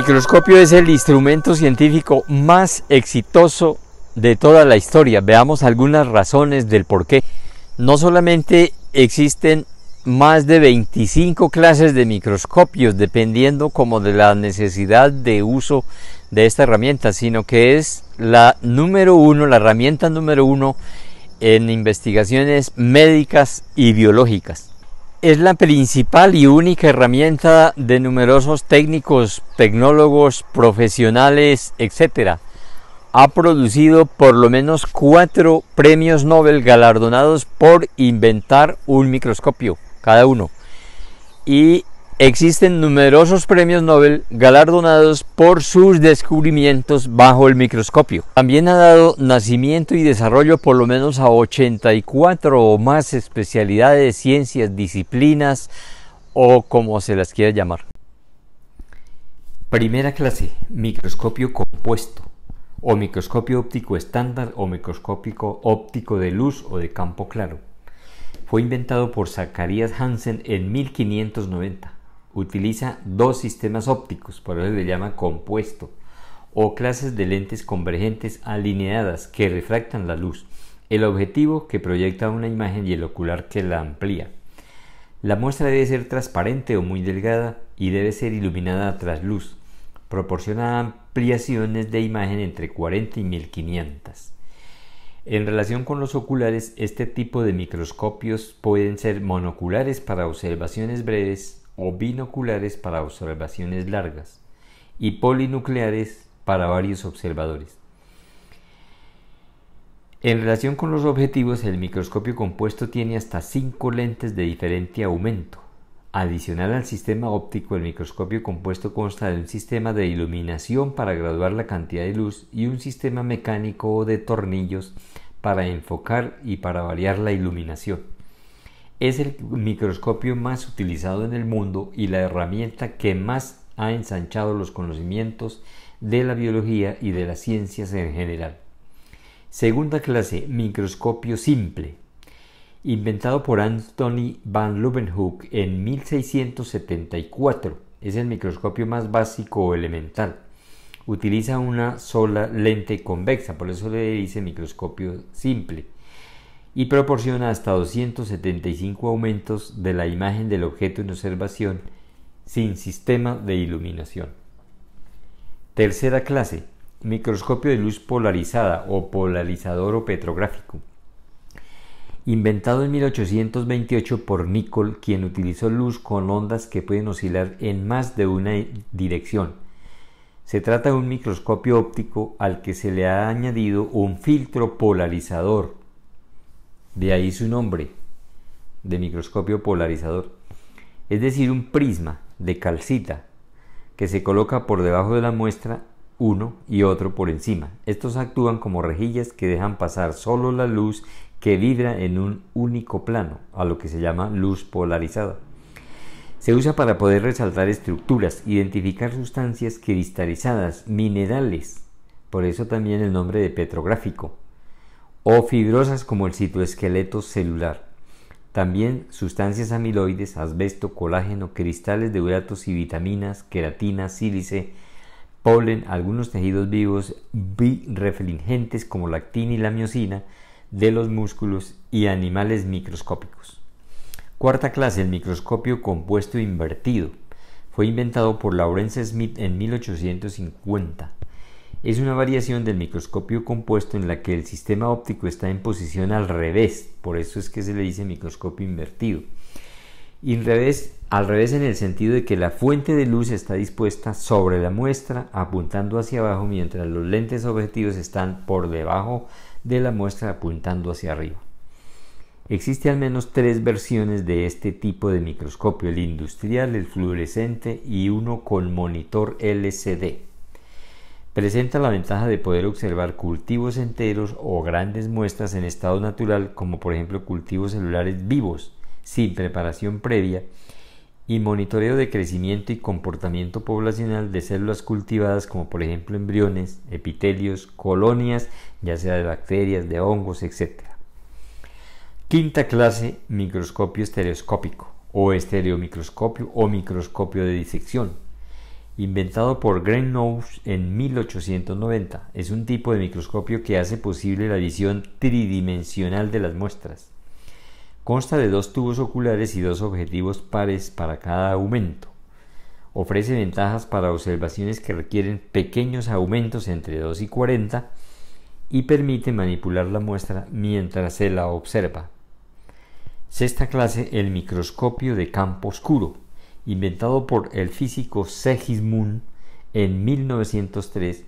El microscopio es el instrumento científico más exitoso de toda la historia. Veamos algunas razones del por qué. No solamente existen más de 25 clases de microscopios, dependiendo como de la necesidad de uso de esta herramienta, sino que es la número uno, la herramienta número uno en investigaciones médicas y biológicas es la principal y única herramienta de numerosos técnicos, tecnólogos, profesionales, etc. Ha producido por lo menos cuatro premios Nobel galardonados por inventar un microscopio, cada uno. Y Existen numerosos premios Nobel galardonados por sus descubrimientos bajo el microscopio. También ha dado nacimiento y desarrollo por lo menos a 84 o más especialidades, ciencias, disciplinas o como se las quiera llamar. Primera clase, microscopio compuesto o microscopio óptico estándar o microscópico óptico de luz o de campo claro. Fue inventado por Zacharias Hansen en 1590 utiliza dos sistemas ópticos, por eso se llama compuesto, o clases de lentes convergentes alineadas que refractan la luz, el objetivo que proyecta una imagen y el ocular que la amplía. La muestra debe ser transparente o muy delgada y debe ser iluminada tras luz. Proporciona ampliaciones de imagen entre 40 y 1500. En relación con los oculares, este tipo de microscopios pueden ser monoculares para observaciones breves o binoculares para observaciones largas y polinucleares para varios observadores. En relación con los objetivos, el microscopio compuesto tiene hasta cinco lentes de diferente aumento. Adicional al sistema óptico, el microscopio compuesto consta de un sistema de iluminación para graduar la cantidad de luz y un sistema mecánico de tornillos para enfocar y para variar la iluminación es el microscopio más utilizado en el mundo y la herramienta que más ha ensanchado los conocimientos de la biología y de las ciencias en general. Segunda clase, microscopio simple. Inventado por Anthony van Leeuwenhoek en 1674, es el microscopio más básico o elemental. Utiliza una sola lente convexa, por eso le dice microscopio simple y proporciona hasta 275 aumentos de la imagen del objeto en observación sin sistema de iluminación. Tercera clase, microscopio de luz polarizada o polarizador o petrográfico. Inventado en 1828 por Nicol, quien utilizó luz con ondas que pueden oscilar en más de una dirección. Se trata de un microscopio óptico al que se le ha añadido un filtro polarizador de ahí su nombre de microscopio polarizador. Es decir, un prisma de calcita que se coloca por debajo de la muestra uno y otro por encima. Estos actúan como rejillas que dejan pasar solo la luz que vibra en un único plano, a lo que se llama luz polarizada. Se usa para poder resaltar estructuras, identificar sustancias cristalizadas, minerales, por eso también el nombre de petrográfico, o fibrosas como el citoesqueleto celular. También sustancias amiloides, asbesto, colágeno, cristales de uratos y vitaminas, queratina, sílice, polen, algunos tejidos vivos birefringentes como lactina y la miocina de los músculos y animales microscópicos. Cuarta clase, el microscopio compuesto invertido. Fue inventado por Lawrence Smith en 1850 es una variación del microscopio compuesto en la que el sistema óptico está en posición al revés, por eso es que se le dice microscopio invertido. Y al revés, al revés en el sentido de que la fuente de luz está dispuesta sobre la muestra apuntando hacia abajo mientras los lentes objetivos están por debajo de la muestra apuntando hacia arriba. Existe al menos tres versiones de este tipo de microscopio, el industrial, el fluorescente y uno con monitor LCD presenta la ventaja de poder observar cultivos enteros o grandes muestras en estado natural, como por ejemplo cultivos celulares vivos, sin preparación previa, y monitoreo de crecimiento y comportamiento poblacional de células cultivadas, como por ejemplo embriones, epitelios, colonias, ya sea de bacterias, de hongos, etc. Quinta clase, microscopio estereoscópico o estereomicroscopio o microscopio de disección inventado por Knows en 1890. Es un tipo de microscopio que hace posible la visión tridimensional de las muestras. Consta de dos tubos oculares y dos objetivos pares para cada aumento. Ofrece ventajas para observaciones que requieren pequeños aumentos entre 2 y 40 y permite manipular la muestra mientras se la observa. Sexta clase, el microscopio de campo oscuro inventado por el físico Segismund en 1903,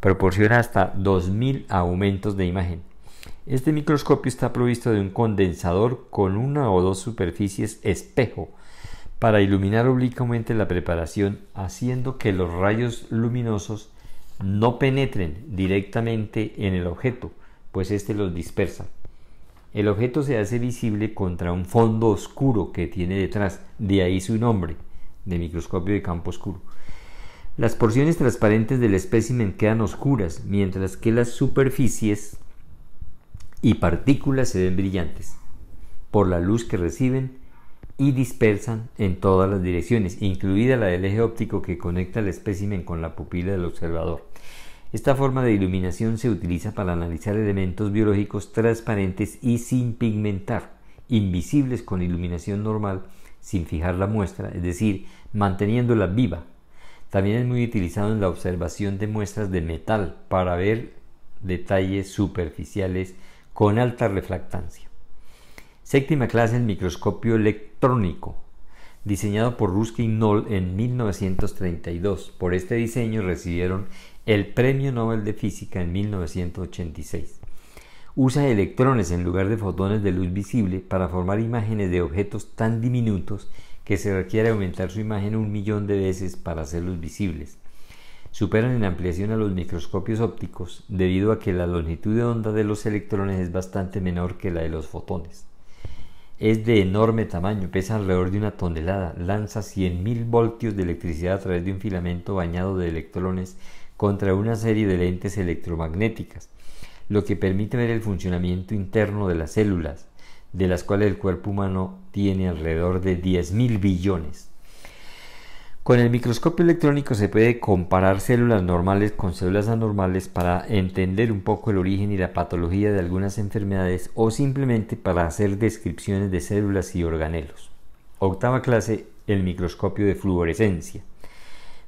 proporciona hasta 2.000 aumentos de imagen. Este microscopio está provisto de un condensador con una o dos superficies espejo para iluminar oblicuamente la preparación haciendo que los rayos luminosos no penetren directamente en el objeto, pues éste los dispersa. El objeto se hace visible contra un fondo oscuro que tiene detrás, de ahí su nombre, de microscopio de campo oscuro. Las porciones transparentes del espécimen quedan oscuras, mientras que las superficies y partículas se ven brillantes por la luz que reciben y dispersan en todas las direcciones, incluida la del eje óptico que conecta el espécimen con la pupila del observador. Esta forma de iluminación se utiliza para analizar elementos biológicos transparentes y sin pigmentar, invisibles con iluminación normal, sin fijar la muestra, es decir, manteniéndola viva. También es muy utilizado en la observación de muestras de metal para ver detalles superficiales con alta refractancia. Séptima clase el microscopio electrónico, diseñado por Ruskin Knoll en 1932. Por este diseño recibieron el Premio Nobel de Física en 1986. Usa electrones en lugar de fotones de luz visible para formar imágenes de objetos tan diminutos que se requiere aumentar su imagen un millón de veces para hacerlos visibles. Superan en ampliación a los microscopios ópticos debido a que la longitud de onda de los electrones es bastante menor que la de los fotones. Es de enorme tamaño, pesa alrededor de una tonelada, lanza 100.000 voltios de electricidad a través de un filamento bañado de electrones contra una serie de lentes electromagnéticas, lo que permite ver el funcionamiento interno de las células, de las cuales el cuerpo humano tiene alrededor de 10.000 billones. Con el microscopio electrónico se puede comparar células normales con células anormales para entender un poco el origen y la patología de algunas enfermedades o simplemente para hacer descripciones de células y organelos. Octava clase, el microscopio de fluorescencia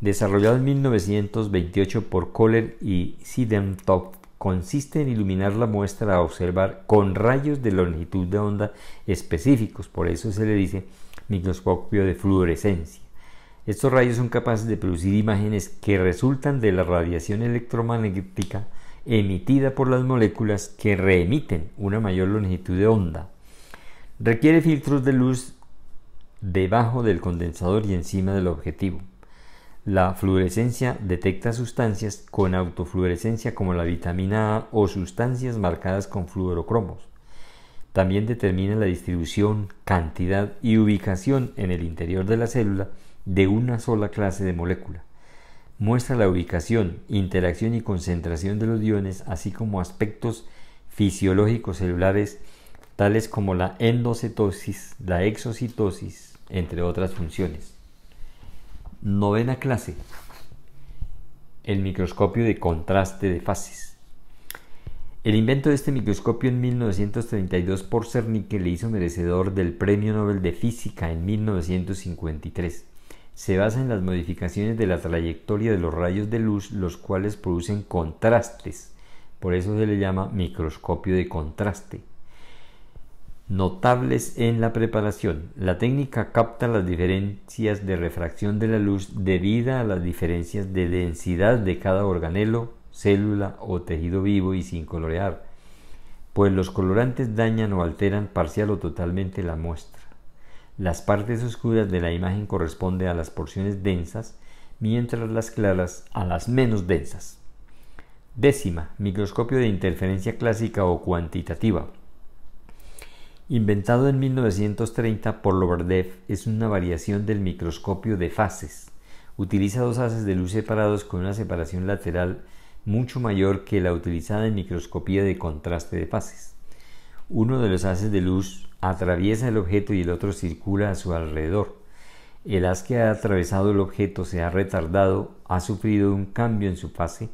desarrollado en 1928 por Kohler y Sidentop, consiste en iluminar la muestra a observar con rayos de longitud de onda específicos, por eso se le dice microscopio de fluorescencia. Estos rayos son capaces de producir imágenes que resultan de la radiación electromagnética emitida por las moléculas que reemiten una mayor longitud de onda. Requiere filtros de luz debajo del condensador y encima del objetivo. La fluorescencia detecta sustancias con autofluorescencia como la vitamina A o sustancias marcadas con fluorocromos. También determina la distribución, cantidad y ubicación en el interior de la célula de una sola clase de molécula. Muestra la ubicación, interacción y concentración de los iones, así como aspectos fisiológicos celulares tales como la endocitosis, la exocitosis, entre otras funciones. Novena clase. El microscopio de contraste de fases. El invento de este microscopio en 1932 por Cernique le hizo merecedor del Premio Nobel de Física en 1953. Se basa en las modificaciones de la trayectoria de los rayos de luz, los cuales producen contrastes. Por eso se le llama microscopio de contraste notables en la preparación. La técnica capta las diferencias de refracción de la luz debido a las diferencias de densidad de cada organelo, célula o tejido vivo y sin colorear, pues los colorantes dañan o alteran parcial o totalmente la muestra. Las partes oscuras de la imagen corresponden a las porciones densas, mientras las claras a las menos densas. Décima, microscopio de interferencia clásica o cuantitativa. Inventado en 1930 por Lobardev, es una variación del microscopio de fases. Utiliza dos haces de luz separados con una separación lateral mucho mayor que la utilizada en microscopía de contraste de fases. Uno de los haces de luz atraviesa el objeto y el otro circula a su alrededor. El haz que ha atravesado el objeto se ha retardado, ha sufrido un cambio en su fase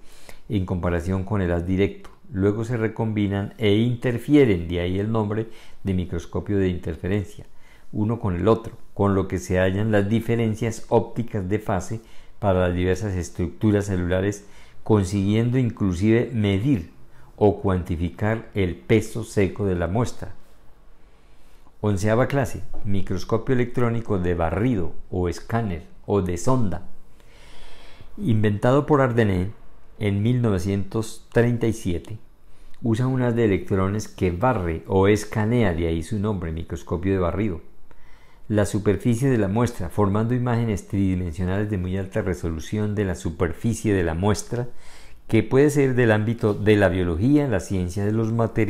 en comparación con el haz directo luego se recombinan e interfieren, de ahí el nombre de microscopio de interferencia, uno con el otro, con lo que se hallan las diferencias ópticas de fase para las diversas estructuras celulares, consiguiendo inclusive medir o cuantificar el peso seco de la muestra. Onceava clase, microscopio electrónico de barrido o escáner o de sonda. Inventado por Ardenet en 1937 usa unas de electrones que barre o escanea, de ahí su nombre, microscopio de barrido, la superficie de la muestra, formando imágenes tridimensionales de muy alta resolución de la superficie de la muestra, que puede ser del ámbito de la biología, la ciencia de los materiales,